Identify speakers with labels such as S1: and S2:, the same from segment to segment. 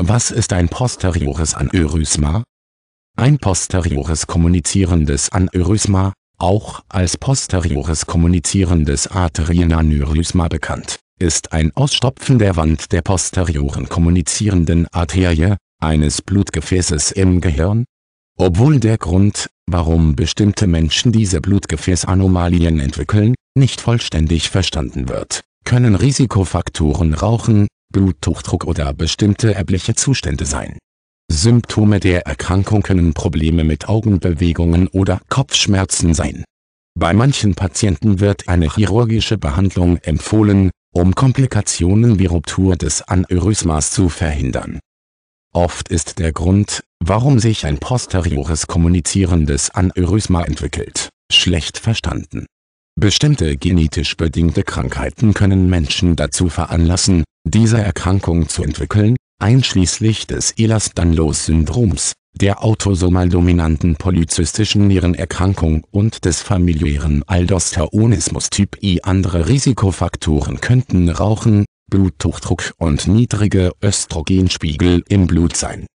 S1: Was ist ein posteriores Aneurysma? Ein posteriores kommunizierendes Aneurysma, auch als posteriores kommunizierendes Arterienaneurysma bekannt, ist ein Ausstopfen der Wand der posterioren kommunizierenden Arterie, eines Blutgefäßes im Gehirn. Obwohl der Grund, warum bestimmte Menschen diese Blutgefäßanomalien entwickeln, nicht vollständig verstanden wird, können Risikofaktoren Rauchen, Bluthochdruck oder bestimmte erbliche Zustände sein. Symptome der Erkrankung können Probleme mit Augenbewegungen oder Kopfschmerzen sein. Bei manchen Patienten wird eine chirurgische Behandlung empfohlen, um Komplikationen wie Ruptur des Aneurysmas zu verhindern. Oft ist der Grund, warum sich ein posteriores kommunizierendes Aneurysma entwickelt, schlecht verstanden. Bestimmte genetisch bedingte Krankheiten können Menschen dazu veranlassen, dieser Erkrankung zu entwickeln, einschließlich des Ehlers-Danlos-Syndroms, der autosomal dominanten polyzystischen Nierenerkrankung und des familiären Aldosteronismus Typ I. Andere Risikofaktoren könnten Rauchen, Bluthochdruck und niedrige Östrogenspiegel im Blut sein.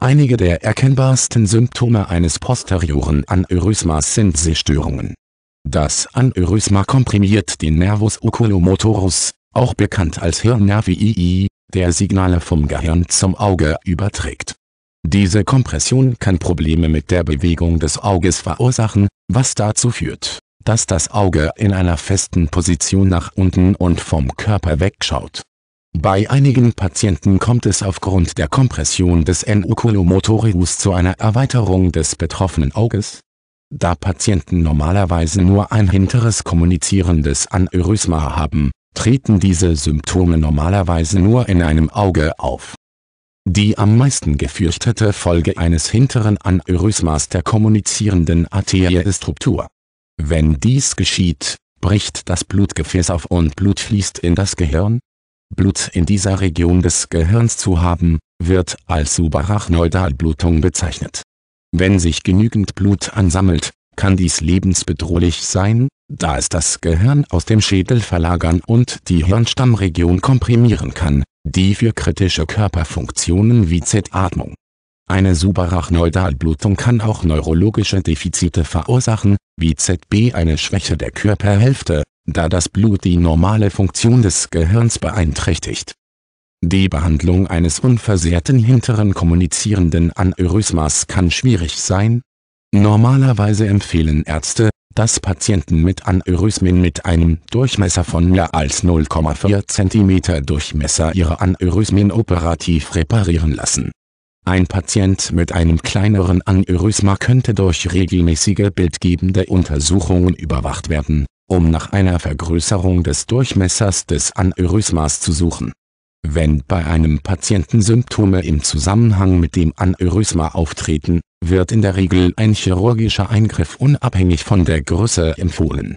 S1: Einige der erkennbarsten Symptome eines posterioren Aneurysmas sind Sehstörungen. Das Aneurysma komprimiert den Nervus oculomotorus, auch bekannt als Hirnnervii, der Signale vom Gehirn zum Auge überträgt. Diese Kompression kann Probleme mit der Bewegung des Auges verursachen, was dazu führt, dass das Auge in einer festen Position nach unten und vom Körper wegschaut. Bei einigen Patienten kommt es aufgrund der Kompression des N-Oculomotorius zu einer Erweiterung des betroffenen Auges. Da Patienten normalerweise nur ein hinteres kommunizierendes Aneurysma haben, treten diese Symptome normalerweise nur in einem Auge auf. Die am meisten gefürchtete Folge eines hinteren Aneurysmas der kommunizierenden Arterie ist Ruptur. Wenn dies geschieht, bricht das Blutgefäß auf und Blut fließt in das Gehirn. Blut in dieser Region des Gehirns zu haben, wird als Subarachnoidalblutung bezeichnet. Wenn sich genügend Blut ansammelt, kann dies lebensbedrohlich sein, da es das Gehirn aus dem Schädel verlagern und die Hirnstammregion komprimieren kann, die für kritische Körperfunktionen wie Z-Atmung, eine Subarachnoidalblutung kann auch neurologische Defizite verursachen, wie ZB eine Schwäche der Körperhälfte, da das Blut die normale Funktion des Gehirns beeinträchtigt. Die Behandlung eines unversehrten hinteren kommunizierenden Aneurysmas kann schwierig sein. Normalerweise empfehlen Ärzte, dass Patienten mit Aneurysmen mit einem Durchmesser von mehr als 0,4 cm Durchmesser ihre Aneurysmen operativ reparieren lassen. Ein Patient mit einem kleineren Aneurysma könnte durch regelmäßige bildgebende Untersuchungen überwacht werden, um nach einer Vergrößerung des Durchmessers des Aneurysmas zu suchen wenn bei einem Patienten Symptome im Zusammenhang mit dem Aneurysma auftreten, wird in der Regel ein chirurgischer Eingriff unabhängig von der Größe empfohlen